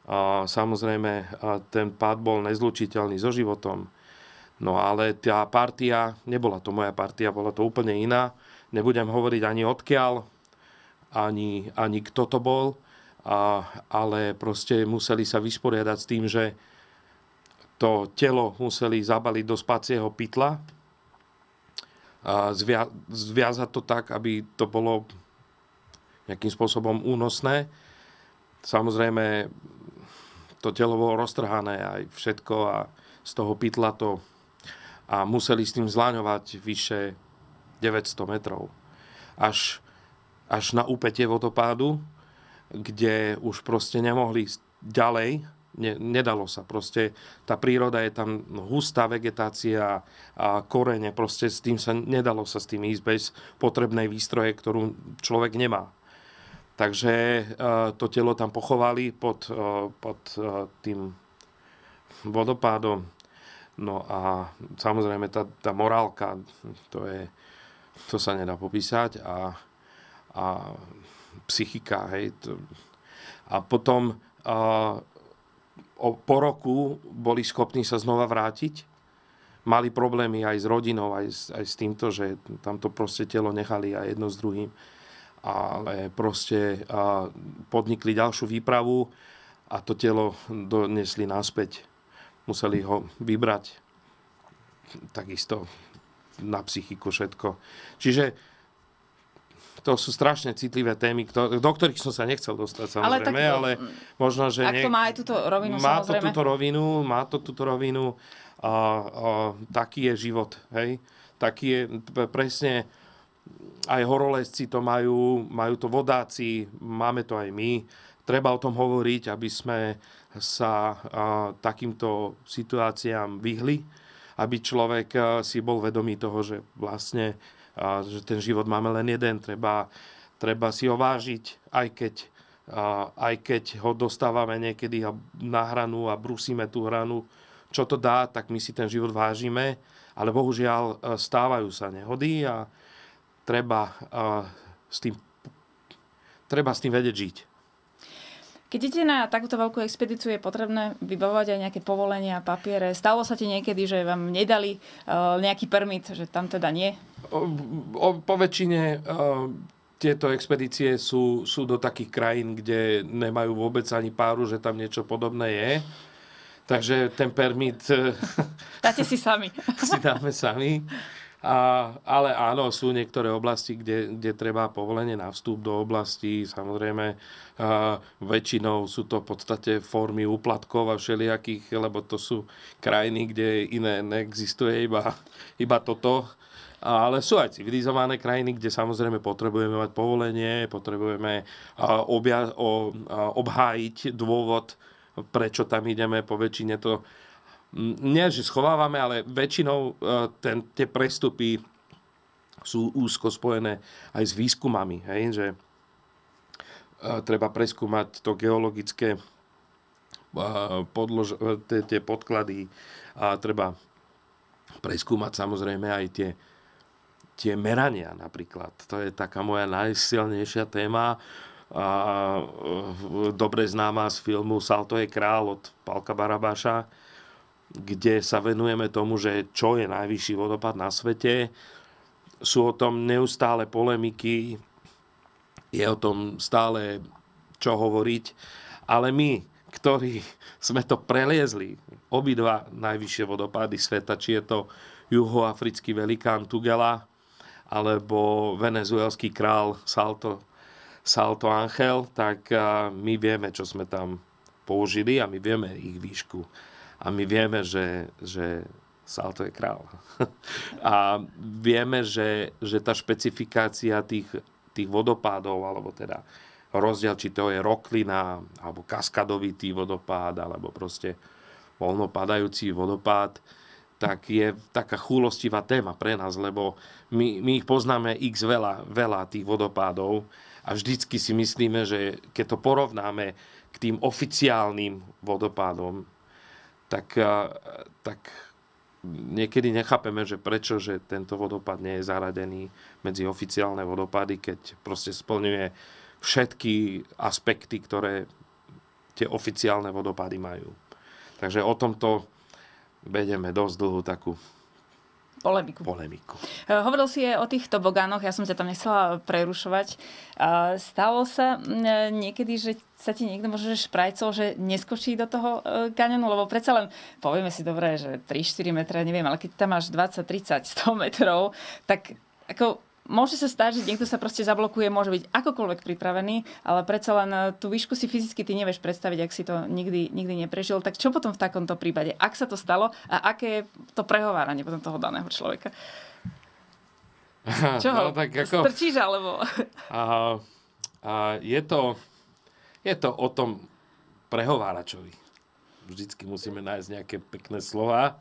A, samozrejme, a e, ten pád bol nezlučiteľný so životom. No ale tá partia, nebola to moja partia, bola to úplne iná. Nebudem hovoriť ani odkiaľ, ani, ani kto to bol a, ale proste museli sa vysporiadať s tým, že to telo museli zabaliť do spacieho pytla, a zvia- zviazať to tak, aby to bolo nejakým spôsobom únosné. Samozrejme, to telo bolo roztrhané aj všetko a z toho pytla to a museli s tým zláňovať vyše 900 metrov. Až, až na úpetie vodopádu, kde už proste nemohli ísť ďalej, ne, nedalo sa. Proste tá príroda je tam hustá vegetácia a korene, proste s tým sa nedalo sa s tým ísť bez potrebnej výstroje, ktorú človek nemá. Takže e, to telo tam pochovali pod, e, pod e, tým vodopádom. No a samozrejme tá, tá morálka, to, je, to sa nedá popísať a, a psychika, hej. To... A potom a, o, po roku boli schopní sa znova vrátiť. Mali problémy aj s rodinou, aj s, aj s týmto, že tamto proste telo nechali aj jedno s druhým. Ale proste a, podnikli ďalšiu výpravu a to telo donesli naspäť. Museli ho vybrať. Takisto na psychiku všetko. Čiže to sú strašne citlivé témy, do ktorých som sa nechcel dostať samozrejme, ale, tak, no. ale možno, že... Ak nie, to má aj túto rovinu, Má samozrejme. to túto rovinu, má to túto rovinu. A, a, taký je život, hej? Taký je presne... Aj horolezci to majú, majú to vodáci, máme to aj my. Treba o tom hovoriť, aby sme sa a, takýmto situáciám vyhli aby človek si bol vedomý toho, že vlastne a, že ten život máme len jeden, treba, treba si ho vážiť, aj keď, a, aj keď ho dostávame niekedy na hranu a brusíme tú hranu, čo to dá, tak my si ten život vážime, ale bohužiaľ e, stávajú sa nehody a treba, a, e, s, tým, treba s tým vedieť žiť. Keď idete na takúto veľkú expedíciu, je potrebné vybavovať aj nejaké povolenia, papiere. Stalo sa ti niekedy, že vám nedali uh, nejaký permit, že tam teda nie? O, o, po väčšine uh, tieto expedície sú, sú do takých krajín, kde nemajú vôbec ani páru, že tam niečo podobné je. Takže ten permit... Eh, Dáte si sami. [LAUGHS] si dáme sami. A, ale áno, sú niektoré oblasti, kde, kde treba povolenie na vstup do oblasti. Samozrejme, a väčšinou sú to v podstate formy úplatkov a všelijakých, lebo to sú krajiny, kde iné neexistuje, iba, iba toto. Ale sú aj civilizované krajiny, kde samozrejme potrebujeme mať povolenie, potrebujeme obja- o, obhájiť dôvod, prečo tam ideme. Po väčšine to nie, že schovávame, ale väčšinou e, ten, tie prestupy sú úzko spojené aj s výskumami. Hej? Že e, treba preskúmať to geologické e, podlož, tie, tie podklady a treba preskúmať samozrejme aj tie, tie merania napríklad. To je taká moja najsilnejšia téma a dobre známa z filmu Salto je král od Palka Barabáša, kde sa venujeme tomu, že čo je najvyšší vodopád na svete. Sú o tom neustále polemiky, je o tom stále čo hovoriť, ale my, ktorí sme to preliezli, obidva najvyššie vodopády sveta, či je to juhoafrický velikán Tugela alebo venezuelský král Salto, Salto Angel, tak my vieme, čo sme tam použili a my vieme ich výšku. A my vieme, že, že Salto je král. [LAUGHS] a vieme, že, že tá špecifikácia tých, tých vodopádov, alebo teda rozdiel, či to je roklina, alebo kaskadovitý vodopád, alebo proste voľnopadajúci vodopád, tak je taká chúlostivá téma pre nás, lebo my, my ich poznáme x veľa, veľa tých vodopádov a vždycky si myslíme, že keď to porovnáme k tým oficiálnym vodopádom, tak, tak niekedy nechápeme, že prečo, že tento vodopád nie je zaradený medzi oficiálne vodopády, keď proste splňuje všetky aspekty, ktoré tie oficiálne vodopády majú. Takže o tomto vedeme dosť dlhú takú Polemiku. Polemiku. E, hovoril si aj o tých tobogánoch, ja som ťa tam nechcela prerušovať. E, stalo sa e, niekedy, že sa ti niekto môže že že neskočí do toho kanionu, lebo predsa len povieme si dobre, že 3-4 metra neviem, ale keď tam máš 20, 30, 100 metrov, tak ako Môže sa stať, že niekto sa proste zablokuje, môže byť akokoľvek pripravený, ale predsa len e, tú výšku si fyzicky ty nevieš predstaviť, ak si to nikdy, nikdy neprežil. Tak čo potom v takomto prípade? Ak sa to stalo a aké je to prehováranie potom toho daného človeka? [LAUGHS] Čo? No, tak ako... Strčíš alebo... [LAUGHS] A, a je, to, je to o tom prehováračovi. Vždycky musíme nájsť nejaké pekné slova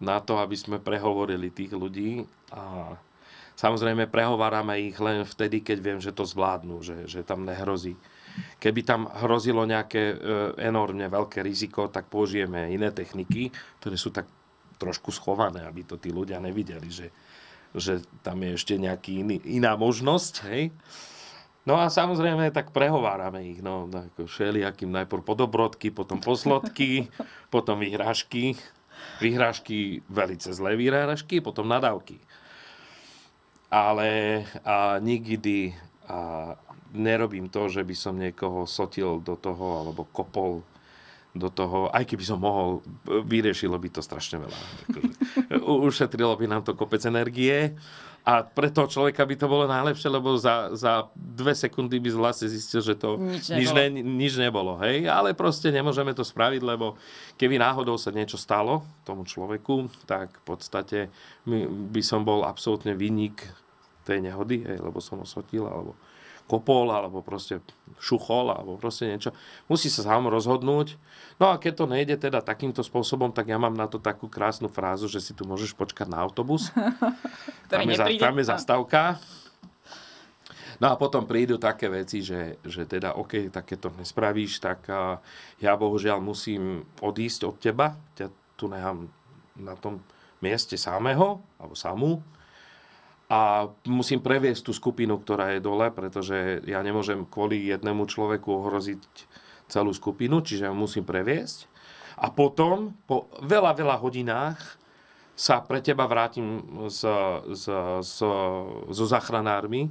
na to, aby sme prehovorili tých ľudí a Samozrejme, prehovárame ich len vtedy, keď viem, že to zvládnu, že, že tam nehrozí. Keby tam hrozilo nejaké e, enormne veľké riziko, tak použijeme iné techniky, ktoré sú tak trošku schované, aby to tí ľudia nevideli, že, že tam je ešte nejaká iná možnosť. Hej? No a samozrejme, tak prehovárame ich, no, ako všelijakým najprv podobrodky, potom poslodky, [LAUGHS] potom vyhrážky, vyhrážky, velice zlé vyhrážky, potom nadávky ale a nikdy a nerobím to, že by som niekoho sotil do toho alebo kopol do toho, aj keby som mohol, vyriešilo by to strašne veľa. Akože, ušetrilo by nám to kopec energie a pre toho človeka by to bolo najlepšie, lebo za, za dve sekundy by vlastne zistil, že to nič nebolo. Nič, ne, nič nebolo hej? Ale proste nemôžeme to spraviť, lebo keby náhodou sa niečo stalo tomu človeku, tak v podstate by som bol absolútne vynik tej nehody, hej? lebo som osotil alebo kopol, alebo proste šuchol, alebo proste niečo. Musí sa sám rozhodnúť. No a keď to nejde teda takýmto spôsobom, tak ja mám na to takú krásnu frázu, že si tu môžeš počkať na autobus. [LAUGHS] tam, je, za, tam je zastavka. No a potom prídu také veci, že, že teda OK, tak keď to nespravíš, tak ja bohužiaľ musím odísť od teba, ťa tu nechám na tom mieste samého, alebo samú, a musím previesť tú skupinu, ktorá je dole, pretože ja nemôžem kvôli jednému človeku ohroziť celú skupinu, čiže musím previesť. A potom, po veľa, veľa hodinách, sa pre teba vrátim so, so, so, so zachranármi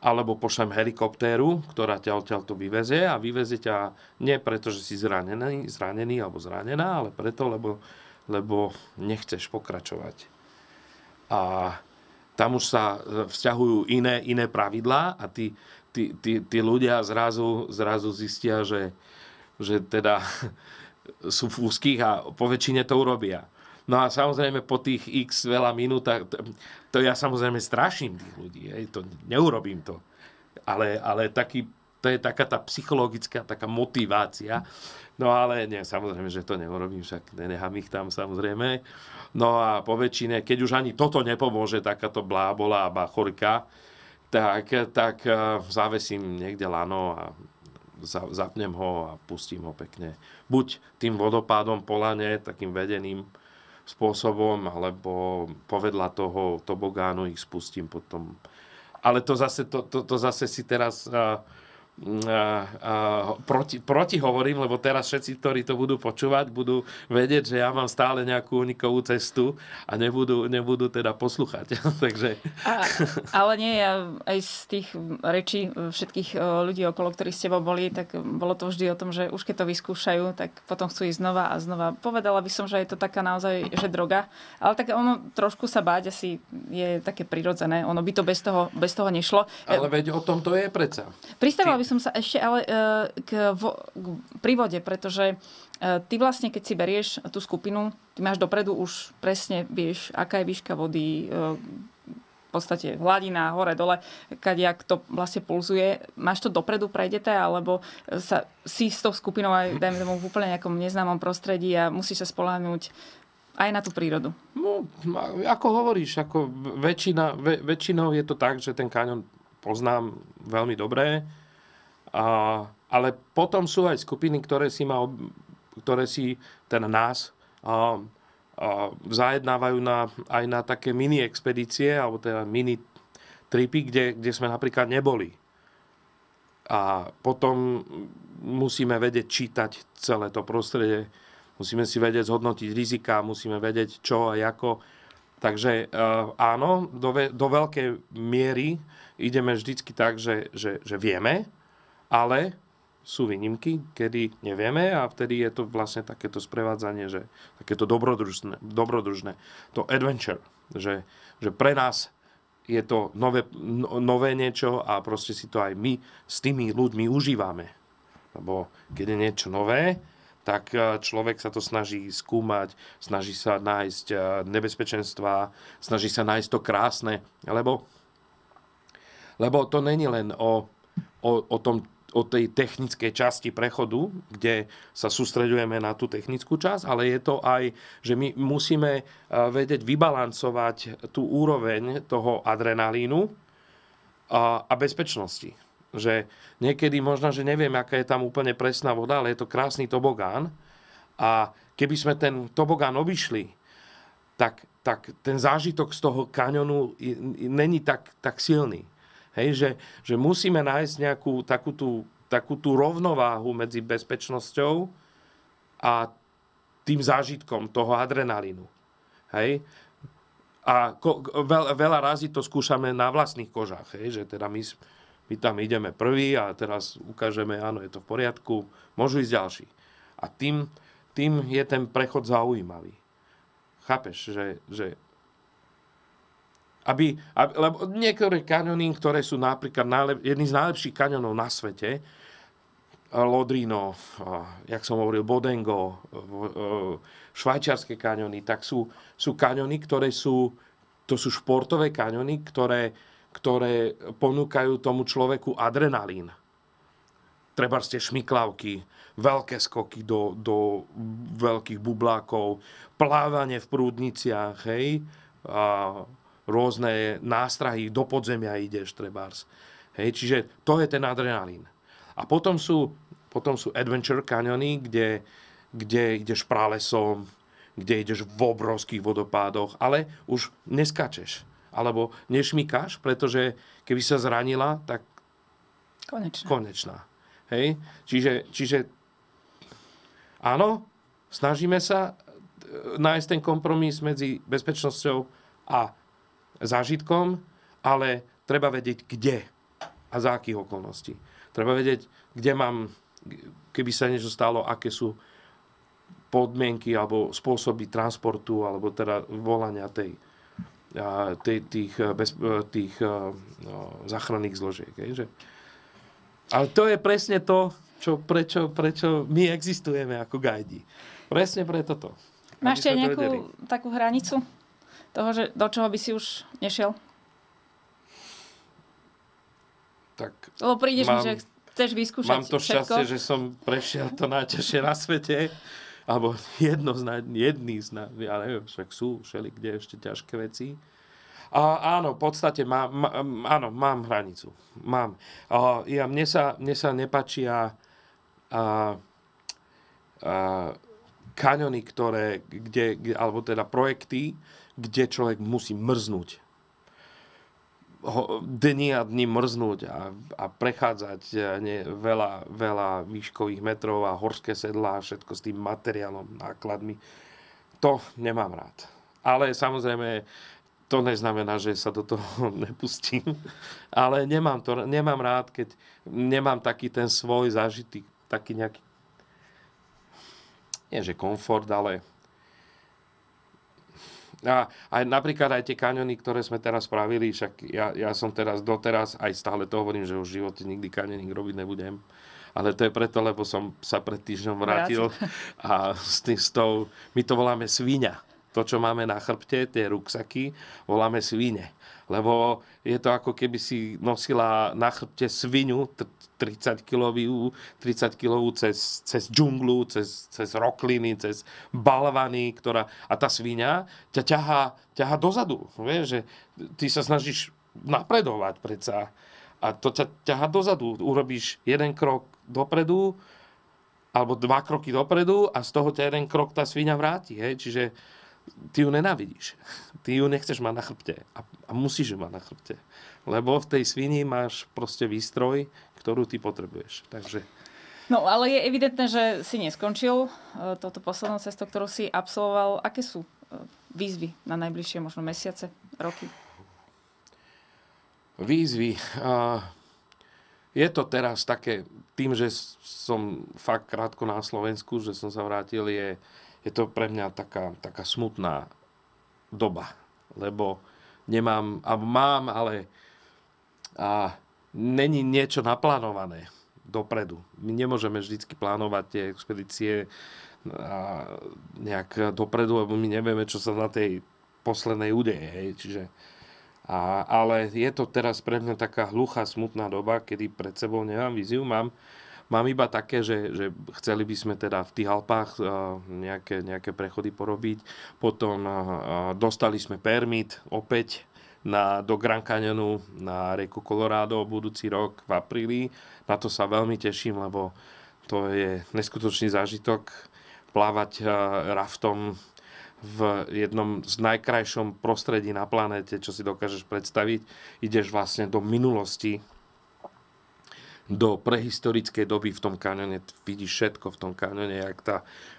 alebo pošlem helikoptéru, ktorá ťa odtiaľ to vyveze a vyveze ťa nie preto, že si zranený, zranený alebo zranená, ale preto, lebo, lebo nechceš pokračovať. A tam už sa e, vzťahujú iné, iné pravidlá a tí, tí, tí, tí ľudia zrazu, zrazu zistia, že, že teda [LAUGHS] sú v úzkých a po väčšine to urobia. No a samozrejme po tých x veľa minútach, to, to ja samozrejme straším tých ľudí, hej, to neurobím to. Ale, ale taký to je taká tá psychologická taká motivácia. No ale nie, samozrejme, že to neurobím, však nenechám ich tam samozrejme. No a po väčšine, keď už ani toto nepomôže, takáto blábola a bachorka, tak, tak eh, závesím niekde lano a zapnem ho a pustím ho pekne. Buď tým vodopádom po lane, takým vedeným spôsobom, alebo povedla toho tobogánu ich spustím potom. Ale to zase, to, to, to zase si teraz uh, uh, proti, proti hovorím, lebo teraz všetci, ktorí to budú počúvať, budú vedieť, že ja mám stále nejakú unikovú cestu a nebudú, nebudú teda poslúchať. [LAUGHS] Takže... A, ale nie, ja aj z tých rečí všetkých e, ľudí, okolo ktorých s tebou boli, tak bolo to vždy o tom, že už keď to vyskúšajú, tak potom chcú ísť znova a znova. Povedala by som, že je to taká naozaj, že droga. Ale tak ono trošku sa báť asi je také prirodzené. Ono by to bez toho, bez toho nešlo. Ale veď o tom to je predsa. Pristával by som sa ešte ale e, k, vo, k prívode, pretože e, ty vlastne, keď si berieš tú skupinu, ty máš dopredu už presne, vieš, aká je výška vody, e, v podstate hladina, hore, dole, kadiak to vlastne pulzuje. Máš to dopredu, prejdete, alebo sa, si s tou skupinou aj, dajme tomu, v úplne nejakom neznámom prostredí a musíš sa spolahnúť aj na tú prírodu. No, ako hovoríš, ako väčšina, vä, väčšinou je to tak, že ten kaňon poznám veľmi dobre a, ale potom sú aj skupiny, ktoré si, ma, ktoré si ten nás a, a zajednávajú na, aj na také mini expedície, alebo teda mini tripy, kde, kde sme napríklad neboli. A potom musíme vedieť čítať celé to prostredie, musíme si vedieť zhodnotiť rizika, musíme vedieť čo a ako. Takže e, áno, do, ve, do veľkej miery ideme vždycky tak, že, že, že vieme, ale sú výnimky, kedy nevieme a vtedy je to vlastne takéto sprevádzanie, že takéto dobrodružné, dobrodružné to adventure, že, že pre nás je to nové, no, nové niečo a proste si to aj my s tými ľuďmi užívame. Lebo keď je niečo nové, tak e, človek sa to snaží skúmať, snaží sa nájsť e, nebezpečenstva, snaží sa nájsť to krásne, lebo, lebo to není len o, o, o tom o tej technickej časti prechodu, kde sa sústredujeme na tú technickú časť, ale je to aj, že my musíme e, vedieť vybalancovať tú úroveň toho adrenalínu a, e, a bezpečnosti. Že niekedy možno, že neviem, aká je tam úplne presná voda, ale je to krásny tobogán a keby sme ten tobogán obišli, tak, tak ten zážitok z toho kaňonu není tak, tak silný. Hej, že, že musíme nájsť nejakú takú tú, takú tú rovnováhu medzi bezpečnosťou a tým zážitkom toho adrenalínu. Hej? A ko, veľ, veľa razy to skúšame na vlastných kožách, hej? že teda my, my tam ideme prvý a teraz ukážeme, áno, je to v poriadku, môžu ísť ďalší. A tým, tým je ten prechod zaujímavý. Chápeš, že, že aby, aby, lebo niektoré kanióny, ktoré sú napríklad najlep, jedný z najlepších kanionov na svete, eh, Lodrino, eh, jak som hovoril, Bodengo, eh, švajčiarske kaňony, tak sú, sú kaňony, ktoré sú, to sú športové kaňony, ktoré, ktoré ponúkajú tomu človeku adrenalín. Treba ste šmiklavky, veľké skoky do, do veľkých bublákov, plávanie v prúdniciach, hej, a rôzne nástrahy, do podzemia ideš trebárs. Hej, čiže to je ten adrenalín. A potom sú, potom sú adventure kaniony, kde, kde ideš pralesom, kde ideš v obrovských vodopádoch, ale už neskačeš alebo nešmykáš, pretože keby sa zranila, tak konečná. konečná. Hej? Čiže, čiže áno, snažíme sa e, nájsť ten kompromis medzi bezpečnosťou a zážitkom, ale treba vedieť, kde a za akých okolností. Treba vedieť, kde mám, keby sa niečo stalo, aké sú podmienky alebo spôsoby transportu alebo teda volania tej, tej, tých, e, bez, e, tých e, no, záchranných zložiek. že? Ale to je presne to, čo, prečo, prečo my existujeme ako gajdi. Presne preto to. Máš ešte nejakú vedeli. takú hranicu? toho, že do čoho by si už nešiel? Tak Lebo prídeš mám, mi, že chceš vyskúšať Mám to šťastie, že som prešiel to najťažšie na svete. Alebo jedno z, naj, jedný z, naj, ja neviem, však sú všeli kde ešte ťažké veci. A áno, v podstate má, má, áno, mám hranicu. Mám. A ja, mne, sa, mne sa nepačia a, a, kaňony, ktoré, kde, kde, alebo teda projekty, kde človek musí mrznúť. Dni a dni mrznúť a, a prechádzať ne, veľa, veľa výškových metrov a horské sedlá a všetko s tým materiálom, nákladmi. To nemám rád. Ale samozrejme, to neznamená, že sa do toho [LAUGHS] nepustím. Ale nemám, to, nemám rád, keď nemám taký ten svoj zážitý, taký nejaký, nie že komfort, ale a, a napríklad aj tie kaňony, ktoré sme teraz spravili, však ja, ja som teraz doteraz, aj stále to hovorím, že už v živote nikdy kaňoník robiť nebudem. Ale to je preto, lebo som sa pred týždňom vrátil [LAUGHS] a s, tým s tou, my to voláme svíňa. To, čo máme na chrbte, tie ruksaky, voláme svíne lebo je to ako keby si nosila na chrbte svinu, 30 kilovú, 30 kilovú cez, cez džunglu, cez, cez rokliny, cez balvany, ktorá, a tá svinia ťa ťahá, ťahá dozadu. Vieš, že ty sa snažíš napredovať predsa. A to ťa ťahá dozadu. Urobíš jeden krok dopredu, alebo dva kroky dopredu a z toho ťa jeden krok tá svinia vráti. Hej? Čiže ty ju nenávidíš. Ty ju nechceš mať na chrbte. A, a musíš ju mať na chrbte lebo v tej svini máš proste výstroj, ktorú ty potrebuješ. Takže... No, ale je evidentné, že si neskončil e, toto poslednú cestu, ktorú si absolvoval. Aké sú e, výzvy na najbližšie možno mesiace, roky? Výzvy. Je to teraz také, tým, že som fakt krátko na Slovensku, že som sa vrátil, je, je to pre mňa taká, taká smutná doba. Lebo nemám, a mám, ale a není niečo naplánované dopredu. My nemôžeme vždy plánovať tie expedície a nejak dopredu, lebo my nevieme, čo sa na tej poslednej udeje. Hej. Čiže, a, ale je to teraz pre mňa taká hluchá, smutná doba, kedy pred sebou nemám víziu. Mám, mám iba také, že, že chceli by sme teda v tých Alpách nejaké, nejaké prechody porobiť. Potom dostali sme permit opäť na, do Grand Canyonu na rieku Colorado budúci rok v apríli. Na to sa veľmi teším, lebo to je neskutočný zážitok plávať eh, raftom v jednom z najkrajšom prostredí na planéte, čo si dokážeš predstaviť. Ideš vlastne do minulosti, do prehistorickej doby v tom kanione. Vidíš všetko v tom kanione, jak tá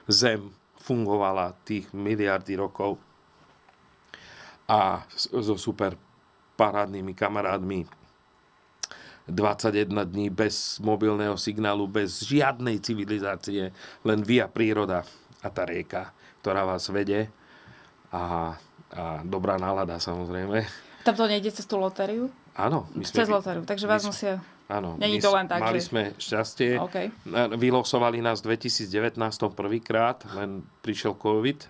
zem fungovala tých miliardy rokov a so super parádnymi kamarátmi 21 dní bez mobilného signálu, bez žiadnej civilizácie, len via príroda a tá rieka, ktorá vás vede a, a dobrá nálada samozrejme. Tam to nejde cez tú lotériu? Áno. My sme, cez lotériu, takže vás my musia... Áno, Není to len tak, mali že... sme šťastie. Okay. Vylosovali nás v 2019 prvýkrát, len prišiel COVID.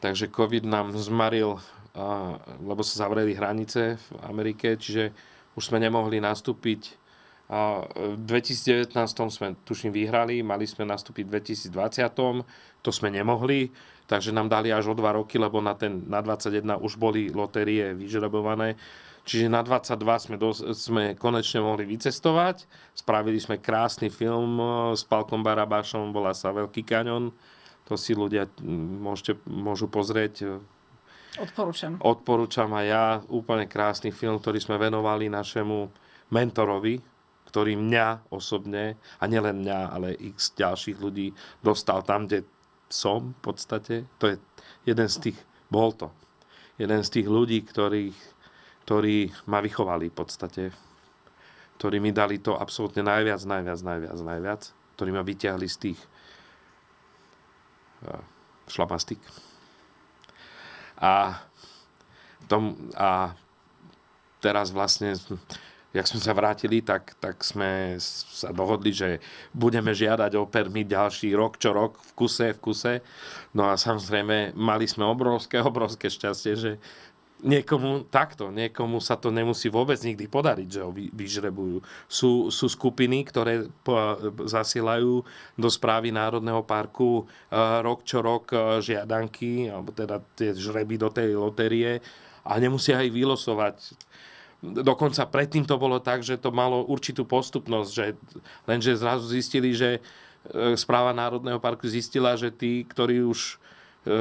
Takže COVID nám zmaril a, lebo sa zavreli hranice v Amerike, čiže už sme nemohli nastúpiť. A v 2019 sme, tuším, vyhrali, mali sme nastúpiť v 2020, to sme nemohli, takže nám dali až o 2 roky, lebo na, ten, na 21 už boli lotérie vyžrebované. Čiže na 22 sme, do, sme konečne mohli vycestovať. Spravili sme krásny film e, s Palkom Barabášom, volá sa Veľký kaňon. To si ľudia môžete, môžu pozrieť e, Odporúčam. Odporúčam aj ja. Úplne krásny film, ktorý sme venovali našemu mentorovi, ktorý mňa osobne, a nielen mňa, ale x ďalších ľudí dostal tam, kde som v podstate. To je jeden z tých, bol to, jeden z tých ľudí, ktorých, ktorí ma vychovali v podstate, ktorí mi dali to absolútne najviac, najviac, najviac, najviac, ktorí ma vyťahli z tých eh, šlamastik a, tom, a teraz vlastne, jak sme sa vrátili, tak, tak sme sa dohodli, že budeme žiadať o permit ďalší rok čo rok v kuse, v kuse. No a samozrejme, mali sme obrovské, [LAUGHS] obrovské šťastie, že, niekomu takto, niekomu sa to nemusí vôbec nikdy podariť, že ho vyžrebujú. Sú, sú skupiny, ktoré zasielajú do správy Národného parku e, rok čo rok e, žiadanky, alebo teda tie žreby do tej lotérie a nemusia ich vylosovať. Dokonca predtým to bolo tak, že to malo určitú postupnosť, že, lenže zrazu zistili, že e, správa Národného parku zistila, že tí, ktorí už E, e,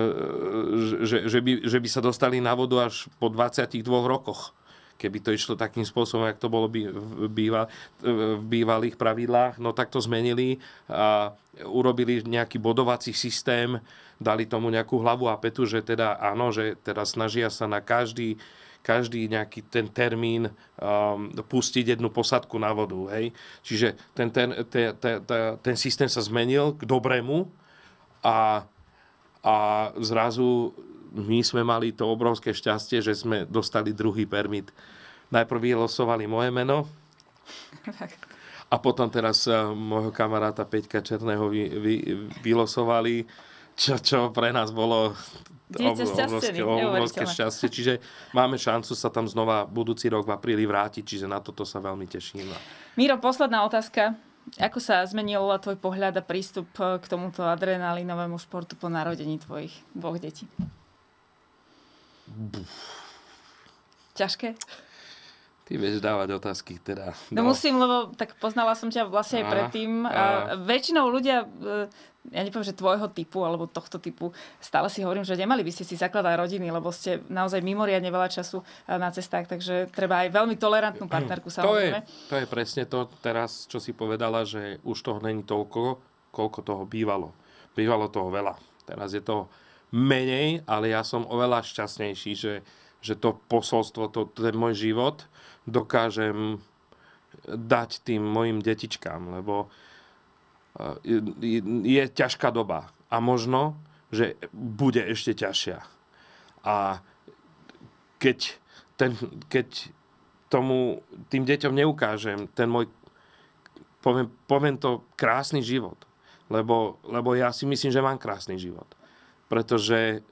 že, že, by, že by sa dostali na vodu až po 22 rokoch keby to išlo takým spôsobom, ako to bolo by, v, býva, e, v bývalých pravidlách, no tak to zmenili a urobili nejaký bodovací systém, dali tomu nejakú hlavu a petu, že teda áno, že teda snažia sa na každý, každý nejaký ten termín um, pustiť jednu posadku na vodu. Hej? Čiže ten, ten, ten, ten, ten systém sa zmenil k dobrému a a zrazu my sme mali to obrovské šťastie, že sme dostali druhý permit. Najprv vylosovali moje meno a potom teraz eh, môjho kamaráta Peťka Černého vy, vy, vylosovali, čo, čo pre nás bolo obrovské, obrovské šťastie. Čiže máme šancu sa tam znova budúci rok v apríli vrátiť, čiže na toto sa veľmi teším. Miro, posledná otázka. Ako sa zmenil tvoj pohľad a prístup eh, k tomuto adrenalinovému športu po narodení tvojich dvoch detí? Buf. Ťažké? Ty vieš dávať otázky teda. No, no musím, lebo tak poznala som ťa vlastne aj predtým. A, a väčšinou ľudia, e, ja nepoviem, že tvojho typu alebo tohto typu, stále si hovorím, že nemali by ste si zakladať rodiny, lebo ste naozaj mimoriadne veľa času e, na cestách, takže treba aj veľmi tolerantnú partnerku sa To je, to je presne to teraz, čo si povedala, že už toho není toľko, koľko toho bývalo. Bývalo toho veľa. Teraz je to menej, ale ja som oveľa šťastnejší, že že to posolstvo, to, to je môj život, dokážem dať tým mojim detičkám, lebo eh, je, je, ťažká doba a možno, že bude ešte ťažšia. A keď, ten, keď tomu, tým deťom neukážem ten môj, poviem, poviem to, krásny život, lebo, lebo ja si myslím, že mám krásny život. Pretože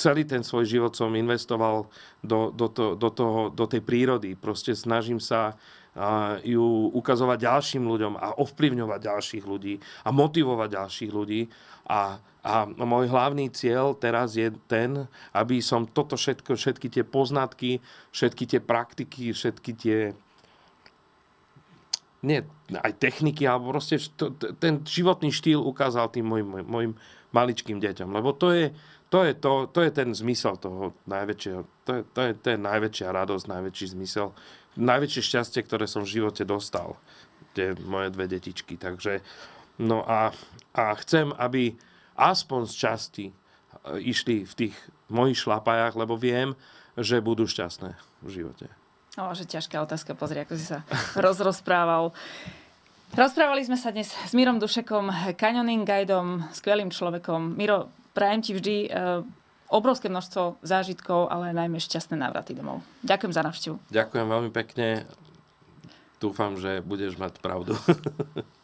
celý ten svoj život som investoval do, do, to, do, toho, do tej prírody. Proste snažím sa ju ukazovať ďalším ľuďom a ovplyvňovať ďalších ľudí a motivovať ďalších ľudí. A, a môj hlavný cieľ teraz je ten, aby som toto všetko, všetky tie poznatky, všetky tie praktiky, všetky tie nie, aj techniky, alebo proste to, ten životný štýl ukázal tým mojim, mojim maličkým deťom. Lebo to je, to je, to, to je ten zmysel toho najväčšieho, to je, to, je, to je najväčšia radosť, najväčší zmysel, najväčšie šťastie, ktoré som v živote dostal, tie moje dve detičky. Takže, no a, a chcem, aby aspoň z časti e, išli v tých mojich šlapajách, lebo viem, že budú šťastné v živote. O, no, že ťažká otázka, pozri, ako si sa [LAUGHS] rozrozprával. Rozprávali sme sa dnes s Mírom Dušekom, kanioning guidom, skvelým človekom. Miro, prajem ti vždy eh, obrovské množstvo zážitkov, ale najmä šťastné návraty domov. Ďakujem za návštevu. Ďakujem veľmi pekne. Dúfam, že budeš mať pravdu. [LAUGHS]